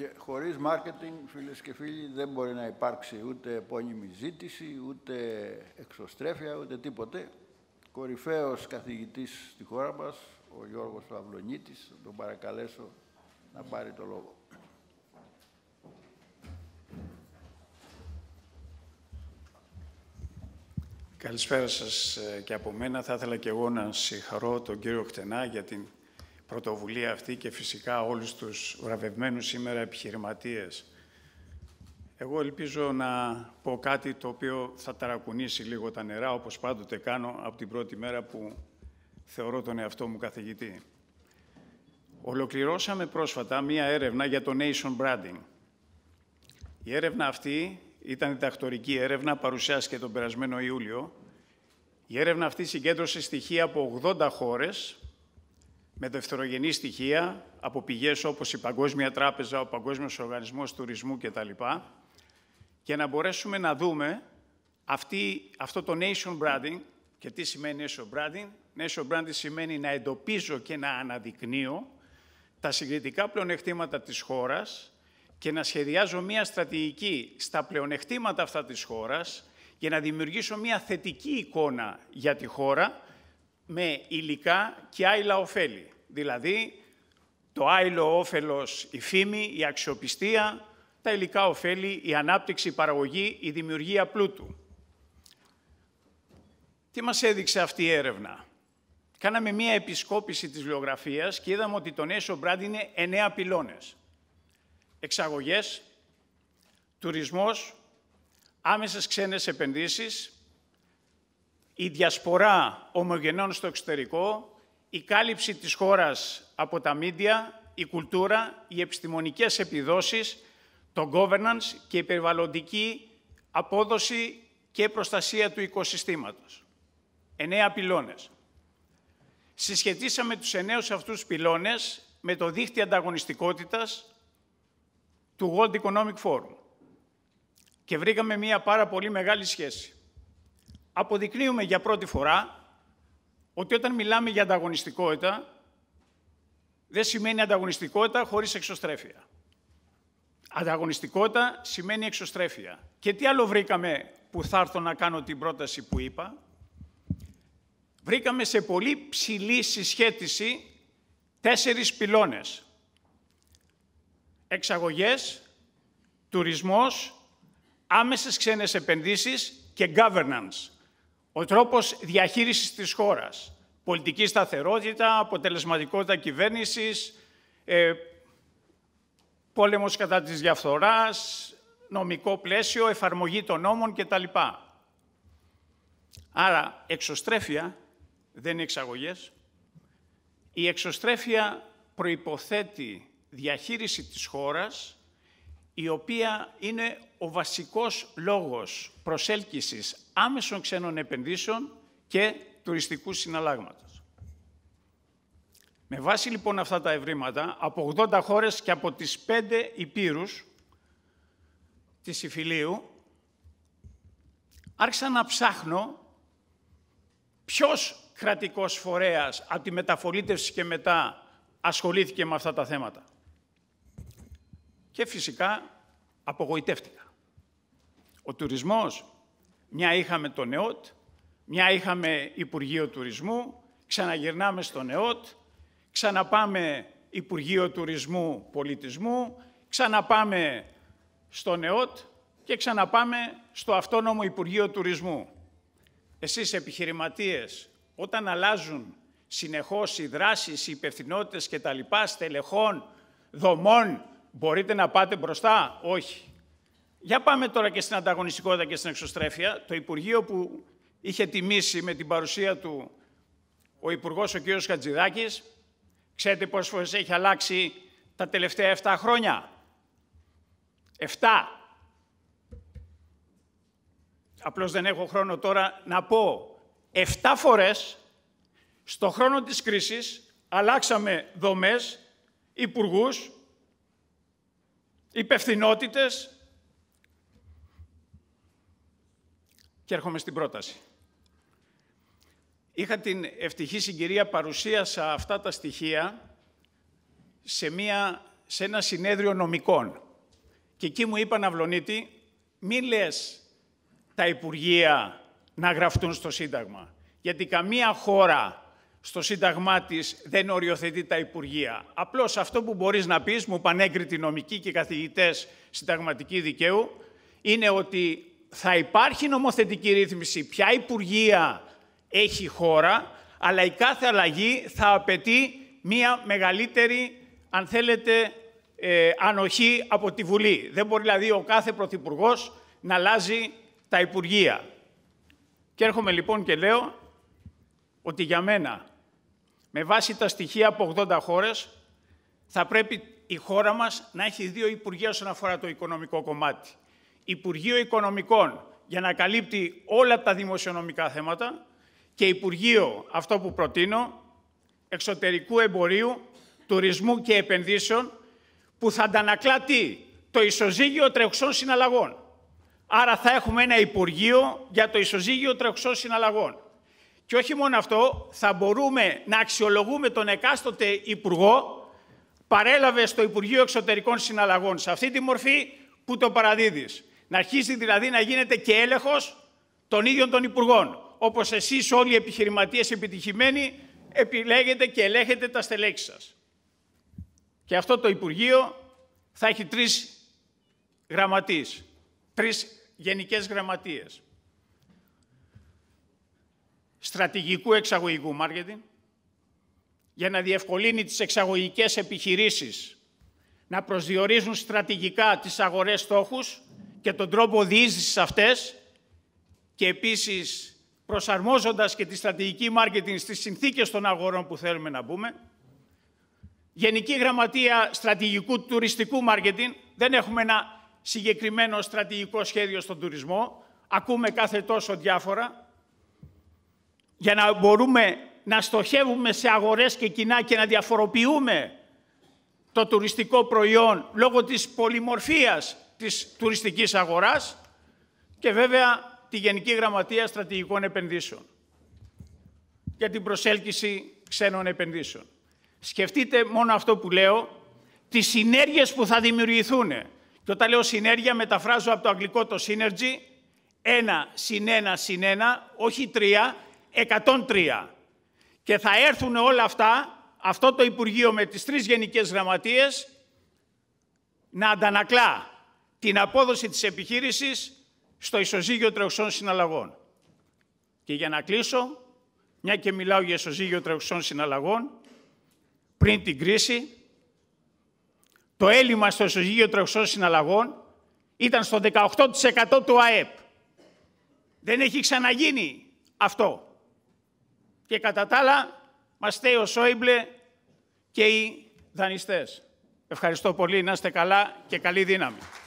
Και χωρίς μάρκετινγκ, φίλες και φίλοι, δεν μπορεί να υπάρξει ούτε επώνυμη ζήτηση, ούτε εξωστρέφεια, ούτε τίποτε. Κορυφαίος καθηγητής στη χώρα μας, ο Γιώργος Παυλονίτης, τον παρακαλέσω να πάρει το λόγο. Καλησπέρα σας ε, και από μένα. Θα ήθελα και εγώ να συγχαρώ τον κύριο Χτενά για την πρωτοβουλία αυτή και φυσικά όλους τους βραβευμένους σήμερα επιχειρηματίες. Εγώ ελπίζω να πω κάτι το οποίο θα ταρακουνήσει λίγο τα νερά, όπως πάντοτε κάνω από την πρώτη μέρα που θεωρώ τον εαυτό μου καθηγητή. Ολοκληρώσαμε πρόσφατα μία έρευνα για το nation branding. Η έρευνα αυτή ήταν η τακτορική έρευνα, παρουσιάστηκε τον περασμένο Ιούλιο. Η έρευνα αυτή συγκέντρωσε στοιχεία από 80 χώρες με δευτερογενή στοιχεία από πηγές όπως η Παγκόσμια Τράπεζα, ο Παγκόσμιος Οργανισμός Τουρισμού κτλ. Και να μπορέσουμε να δούμε αυτή, αυτό το nation branding και τι σημαίνει nation branding. Nation branding σημαίνει να εντοπίζω και να αναδεικνύω τα συγκριτικά πλεονεκτήματα της χώρας και να σχεδιάζω μία στρατηγική στα πλεονεκτήματα αυτά της χώρας για να δημιουργήσω μία θετική εικόνα για τη χώρα με υλικά και άειλα ωφέλη. Δηλαδή, το άειλο όφελος, η φήμη, η αξιοπιστία, τα υλικά ωφέλη, η ανάπτυξη, η παραγωγή, η δημιουργία πλούτου. Τι μας έδειξε αυτή η έρευνα. Κάναμε μία επισκόπηση της βιβλιογραφίας και είδαμε ότι το Νέο Brand είναι εννέα πυλώνες. Εξαγωγές, τουρισμός, άμεσες ξένες επενδύσεις, η διασπορά ομογενών στο εξωτερικό, η κάλυψη της χώρας από τα μίντια, η κουλτούρα, οι επιστημονικές επιδόσεις, το governance και η περιβαλλοντική απόδοση και προστασία του οικοσυστήματος. Εννέα πυλώνες. Συσχετίσαμε τους εννέους αυτούς πυλώνες με το δίχτυ ανταγωνιστικότητας του World Economic Forum και βρήκαμε μία πάρα πολύ μεγάλη σχέση αποδεικνύουμε για πρώτη φορά ότι όταν μιλάμε για ανταγωνιστικότητα, δεν σημαίνει ανταγωνιστικότητα χωρίς εξωστρέφεια. Ανταγωνιστικότητα σημαίνει εξωστρέφεια. Και τι άλλο βρήκαμε που θα έρθω να κάνω την πρόταση που είπα. Βρήκαμε σε πολύ ψηλή συσχέτιση τέσσερις πυλώνες. Εξαγωγές, τουρισμός, άμεσες ξένες επενδύσεις και governance. Ο τρόπος διαχείρισης της χώρας, πολιτική σταθερότητα, αποτελεσματικότητα κυβέρνησης, ε, πόλεμος κατά της διαφθοράς, νομικό πλαίσιο, εφαρμογή των νόμων κτλ. Άρα, εξωστρέφεια δεν είναι εξαγωγές. Η εξωστρέφεια προϋποθέτει διαχείριση της χώρας η οποία είναι ο βασικός λόγος προσέλκυσης άμεσων ξένων επενδύσεων και τουριστικού συναλλάγματος. Με βάση λοιπόν αυτά τα ευρήματα, από 80 χώρες και από τις 5 υπήρους της Ιφιλίου, άρχισα να ψάχνω ποιος κρατικός φορέας από τη μεταφορήτευση και μετά ασχολήθηκε με αυτά τα θέματα. Και φυσικά απογοητεύτηκα. Ο τουρισμός, μια είχαμε το ΝΕΟΤ, μια είχαμε Υπουργείο Τουρισμού, ξαναγυρνάμε στο ΝΕΟΤ, ξαναπάμε Υπουργείο Τουρισμού Πολιτισμού, ξαναπάμε στο ΝΕΟΤ και ξαναπάμε στο Αυτόνομο Υπουργείο Τουρισμού. Εσείς επιχειρηματίες, όταν αλλάζουν συνεχώς οι δράσεις, οι υπευθυνότητες και τα λοιπά στελεχών, δομών Μπορείτε να πάτε μπροστά. Όχι. Για πάμε τώρα και στην ανταγωνιστικότητα και στην εξωστρέφεια. Το Υπουργείο που είχε τιμήσει με την παρουσία του ο Υπουργός ο κ. Χατζηδάκης, ξέρετε πόσες φορές έχει αλλάξει τα τελευταία 7 χρόνια. 7. Απλώς δεν έχω χρόνο τώρα να πω. 7 φορές στο χρόνο της κρίσης αλλάξαμε δομές, υπουργούς υπευθυνότητες. Και έρχομαι στην πρόταση. Είχα την ευτυχή συγκυρία παρουσίασα αυτά τα στοιχεία σε, μια, σε ένα συνέδριο νομικών. Και εκεί μου είπαν αυλονίτη, μη λες τα Υπουργεία να γραφτούν στο Σύνταγμα. Γιατί καμία χώρα στο Σύνταγμά της δεν οριοθετεί τα Υπουργεία. Απλώς αυτό που μπορείς να πεις, μου πανέκριτη νομική και καθηγητές συνταγματική δικαίου, είναι ότι θα υπάρχει νομοθετική ρύθμιση ποια Υπουργεία έχει χώρα, αλλά η κάθε αλλαγή θα απαιτεί μία μεγαλύτερη, αν θέλετε, ε, ανοχή από τη Βουλή. Δεν μπορεί δηλαδή ο κάθε Πρωθυπουργός να αλλάζει τα Υπουργεία. Και έρχομαι λοιπόν και λέω ότι για μένα με βάση τα στοιχεία από 80 χώρες, θα πρέπει η χώρα μας να έχει δύο υπουργεία όσον αφορά το οικονομικό κομμάτι. Υπουργείο Οικονομικών για να καλύπτει όλα τα δημοσιονομικά θέματα και Υπουργείο, αυτό που προτείνω, Εξωτερικού Εμπορίου, Τουρισμού και Επενδύσεων, που θα αντανακλά το ισοζύγιο τρεχουσών συναλλαγών. Άρα θα έχουμε ένα Υπουργείο για το ισοζύγιο τρεχουσών συναλλαγών. Και όχι μόνο αυτό, θα μπορούμε να αξιολογούμε τον εκάστοτε Υπουργό παρέλαβε στο Υπουργείο Εξωτερικών Συναλλαγών σε αυτή τη μορφή που το παραδίδεις. Να αρχίσει δηλαδή να γίνεται και έλεγχος των ίδιων των Υπουργών. Όπως εσείς όλοι οι επιχειρηματίες επιτυχημένοι επιλέγετε και ελέγχετε τα στελέχη σας. Και αυτό το Υπουργείο θα έχει τρεις γραμματείς, τρεις γενικές γραμματείες στρατηγικού εξαγωγικού μάρκετινγκ για να διευκολύνει τις εξαγωγικές επιχειρήσεις να προσδιορίζουν στρατηγικά τις αγορές στόχους και τον τρόπο διείσδησης αυτές και επίσης προσαρμόζοντας και τη στρατηγική μάρκετινγκ στις συνθήκες των αγορών που θέλουμε να μπούμε. Γενική Γραμματεία Στρατηγικού Τουριστικού Μάρκετινγκ. Δεν έχουμε ένα συγκεκριμένο στρατηγικό σχέδιο στον τουρισμό. Ακούμε κάθε τόσο διάφορα για να μπορούμε να στοχεύουμε σε αγορές και κοινά και να διαφοροποιούμε το τουριστικό προϊόν λόγω της πολυμορφίας της τουριστικής αγοράς και βέβαια τη Γενική Γραμματεία Στρατηγικών Επενδύσεων για την προσέλκυση ξένων επενδύσεων. Σκεφτείτε μόνο αυτό που λέω, τις συνέργειες που θα δημιουργηθούν. Και όταν λέω συνέργεια μεταφράζω από το αγγλικό το synergy, ένα συν ένα συν ένα, όχι τρία, 103. Και θα έρθουν όλα αυτά, αυτό το Υπουργείο με τις τρεις γενικές γραμματείες, να αντανακλά την απόδοση της επιχείρησης στο ισοζύγιο τρεχουσών συναλλαγών. Και για να κλείσω, μια και μιλάω για ισοζύγιο τρεχουσών συναλλαγών, πριν την κρίση, το έλλειμμα στο ισοζύγιο τρεχουσών συναλλαγών ήταν στο 18% του ΑΕΠ. Δεν έχει ξαναγίνει αυτό και κατά τα άλλα μας ο Σόιμπλε και οι δανειστές. Ευχαριστώ πολύ, να είστε καλά και καλή δύναμη.